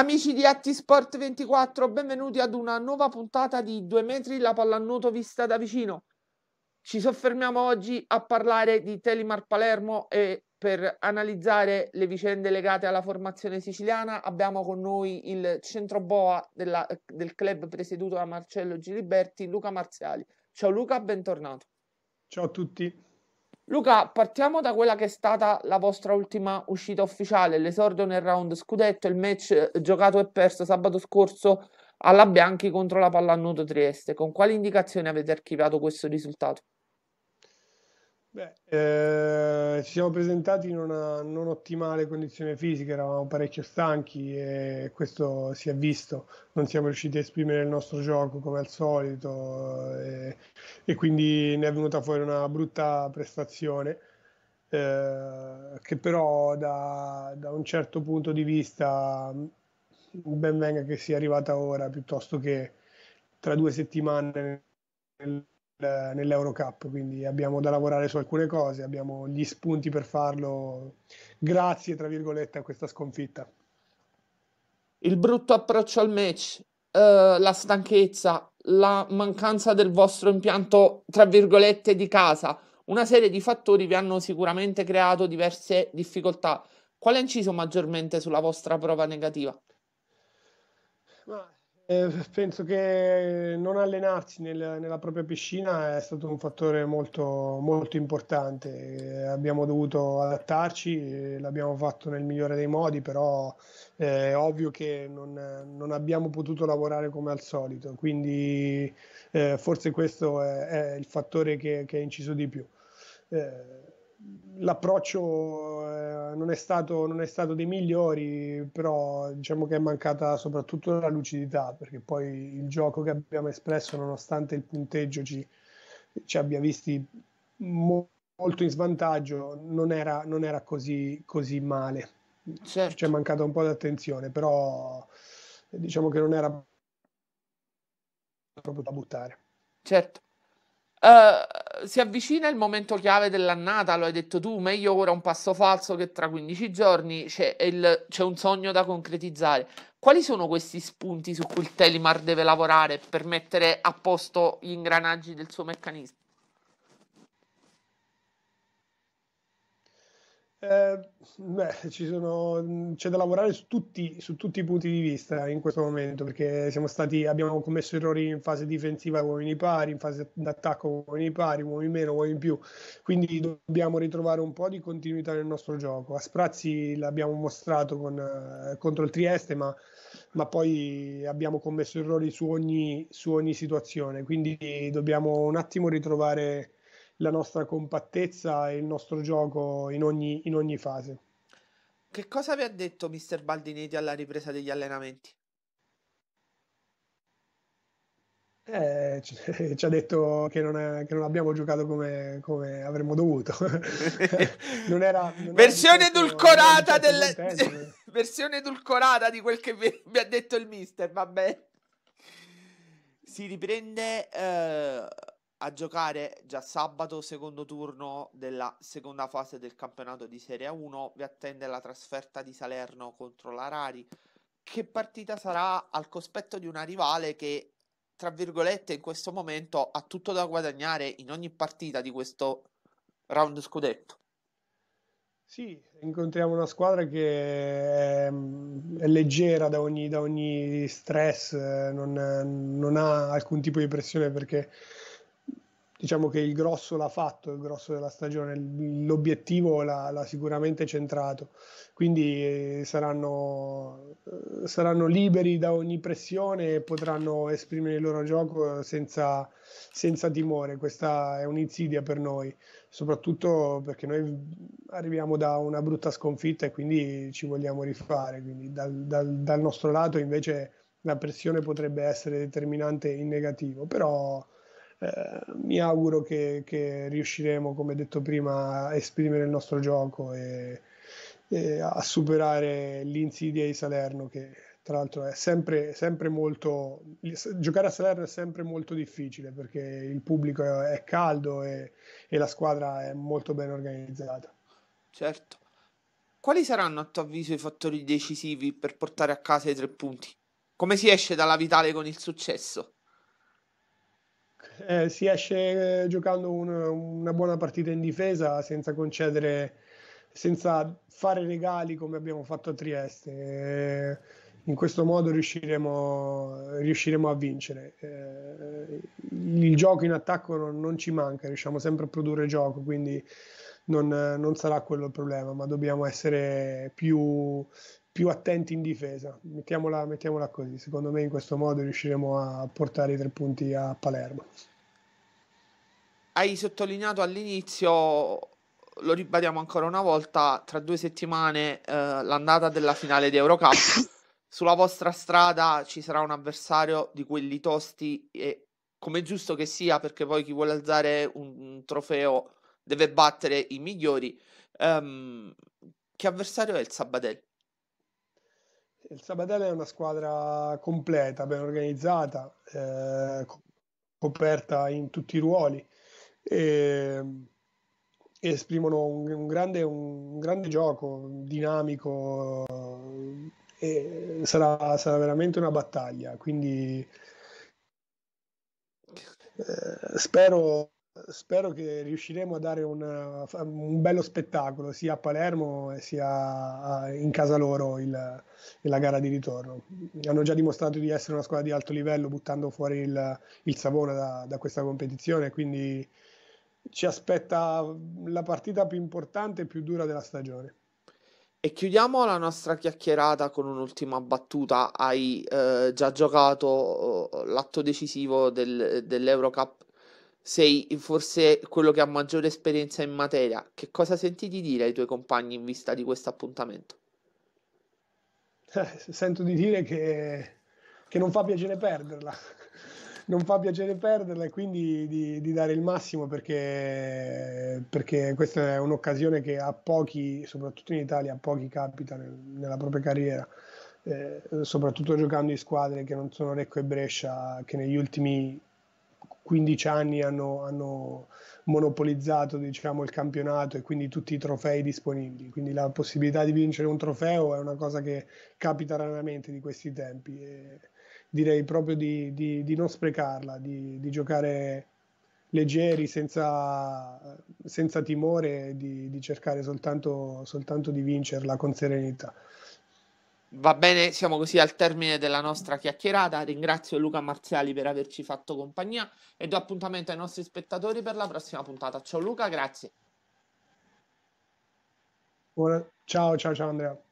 Amici di Atti Sport 24, benvenuti ad una nuova puntata di 2 metri la pallanuoto vista da vicino. Ci soffermiamo oggi a parlare di Telimar Palermo e per analizzare le vicende legate alla formazione siciliana abbiamo con noi il centroboa della, del club presieduto da Marcello Giliberti, Luca Marziali. Ciao Luca, bentornato. Ciao a tutti. Luca, partiamo da quella che è stata la vostra ultima uscita ufficiale, l'esordio nel round scudetto, il match eh, giocato e perso sabato scorso alla Bianchi contro la Pallanudo Trieste. Con quali indicazioni avete archiviato questo risultato? Beh, eh, ci siamo presentati in una non ottimale condizione fisica, eravamo parecchio stanchi e questo si è visto, non siamo riusciti a esprimere il nostro gioco come al solito eh, e, quindi ne è venuta fuori una brutta prestazione eh, che però da, da, un certo punto di vista ben venga che sia arrivata ora piuttosto che tra due settimane nel eh, nell'Eurocup, quindi abbiamo da lavorare su alcune cose, abbiamo gli spunti per farlo grazie, tra virgolette, a questa sconfitta. Il brutto approccio al match, eh, la stanchezza, la mancanza del vostro impianto, tra virgolette, di casa, una serie di fattori vi hanno sicuramente creato diverse difficoltà. Qual è inciso maggiormente sulla vostra prova negativa? Ma eh, penso che non allenarsi nel, nella propria piscina è stato un fattore molto, molto importante. Eh, abbiamo dovuto adattarci, eh, l'abbiamo fatto nel migliore dei modi, però è ovvio che non, non abbiamo potuto lavorare come al solito, quindi eh, forse questo è, è il fattore che, che, è inciso di più l'approccio eh, non, è stato, non, è stato, dei migliori, però diciamo che è mancata soprattutto la lucidità, perché poi il gioco che abbiamo espresso, nonostante il punteggio ci, ci abbia visti mo- molto in svantaggio, non era, non era così, così, male. Certo. Ci è mancata un po' di attenzione, però diciamo che non era proprio da buttare. Certo. Eh, si avvicina il momento chiave dell'annata, lo hai detto tu, meglio ora un passo falso che tra 15 giorni c'è, il, c'è un sogno da concretizzare. Quali sono questi spunti su cui il Telimar deve lavorare per mettere a posto gli ingranaggi del suo meccanismo? Eh, beh, sono, c'è da lavorare su tutti, su tutti, i punti di vista in questo momento perché stati, abbiamo commesso errori in fase difensiva uomini pari, in fase d'attacco uomini pari, uomini meno, uomini più. Quindi dobbiamo ritrovare un po' di continuità nel nostro gioco. A Sprazzi l'abbiamo mostrato con, eh, contro il Trieste, ma, ma, poi abbiamo commesso errori su ogni, su ogni situazione. Quindi dobbiamo un attimo ritrovare la nostra compattezza e il nostro gioco in ogni, in ogni fase. Che cosa vi ha detto mister Baldinetti alla ripresa degli allenamenti? Eh, ci ha detto che non, è, che non, abbiamo giocato come, come avremmo dovuto. non era, non versione, era edulcorata del... Eh. versione edulcorata di quel che vi ha detto il mister, vabbè. Si riprende... Uh a giocare già sabato secondo turno della seconda fase del campionato di Serie 1 vi attende la trasferta di Salerno contro la Rari. che partita sarà al cospetto di una rivale che tra virgolette in questo momento ha tutto da guadagnare in ogni partita di questo round scudetto sì, incontriamo una squadra che è, è leggera da ogni, da ogni stress, eh, non, non ha alcun tipo di pressione perché diciamo che il grosso l'ha fatto, il grosso della stagione, l'obiettivo l'ha, l'ha sicuramente centrato, quindi eh, saranno, eh, saranno, liberi da ogni pressione e potranno esprimere il loro gioco senza, senza, timore, questa è un'insidia per noi, soprattutto perché noi arriviamo da una brutta sconfitta e quindi ci vogliamo rifare, quindi dal, dal, dal nostro lato invece la pressione potrebbe essere determinante in negativo, però eh, mi auguro che, che, riusciremo, come detto prima, a esprimere il nostro gioco e, e a superare l'insidia di Salerno che tra l'altro è sempre, sempre, molto giocare a Salerno è sempre molto difficile perché il pubblico è caldo e, e la squadra è molto ben organizzata certo quali saranno a tuo avviso i fattori decisivi per portare a casa i tre punti? Come si esce dalla Vitale con il successo? eh, si esce eh, giocando un, una buona partita in difesa senza concedere, senza fare regali come abbiamo fatto a Trieste. Eh, in questo modo riusciremo, riusciremo a vincere. Eh, il gioco in attacco non, non, ci manca, riusciamo sempre a produrre gioco, quindi non, non sarà quello il problema, ma dobbiamo essere più, più attenti in difesa. Mettiamola, mettiamola, così. Secondo me, in questo modo riusciremo a portare i tre punti a Palermo hai sottolineato all'inizio, lo ribadiamo ancora una volta, tra due settimane eh, l'andata della finale di Eurocup. Sulla vostra strada ci sarà un avversario di quelli tosti e come giusto che sia, perché poi chi vuole alzare un, un trofeo deve battere i migliori. Um, che avversario è il Sabadell? Il Sabadell è una squadra completa, ben organizzata, eh, coperta in tutti i ruoli e ehm, esprimono un, un, grande, un grande, gioco dinamico e sarà, sarà veramente una battaglia. Quindi eh, spero, spero, che riusciremo a dare una, un bello spettacolo sia a Palermo sia in casa loro il, la gara di ritorno. Hanno già dimostrato di essere una squadra di alto livello buttando fuori il, il Savona da, da questa competizione, quindi ci aspetta la partita più importante e più dura della stagione. E chiudiamo la nostra chiacchierata con un'ultima battuta. Hai eh, già giocato eh, l'atto decisivo del, dell'Eurocup. Sei forse quello che ha maggiore esperienza in materia. Che cosa senti di dire ai tuoi compagni in vista di questo appuntamento? Eh, sento di dire che, che non fa piacere perderla non fa piacere perderla e quindi di, di dare il massimo perché, perché, questa è un'occasione che a pochi, soprattutto in Italia, a pochi capita nel, nella propria carriera. Eh, soprattutto giocando in squadre che non sono Recco e Brescia, che negli ultimi 15 anni hanno, hanno monopolizzato diciamo, il campionato e quindi tutti i trofei disponibili. Quindi la possibilità di vincere un trofeo è una cosa che capita raramente di questi tempi. E direi proprio di, di, di non sprecarla, di, di, giocare leggeri, senza, senza timore, di, cercare soltanto, soltanto di vincerla con serenità. Va bene, siamo così al termine della nostra chiacchierata. Ringrazio Luca Marziali per averci fatto compagnia e do appuntamento ai nostri spettatori per la prossima puntata. Ciao Luca, grazie. Buona... Ciao, ciao, ciao Andrea.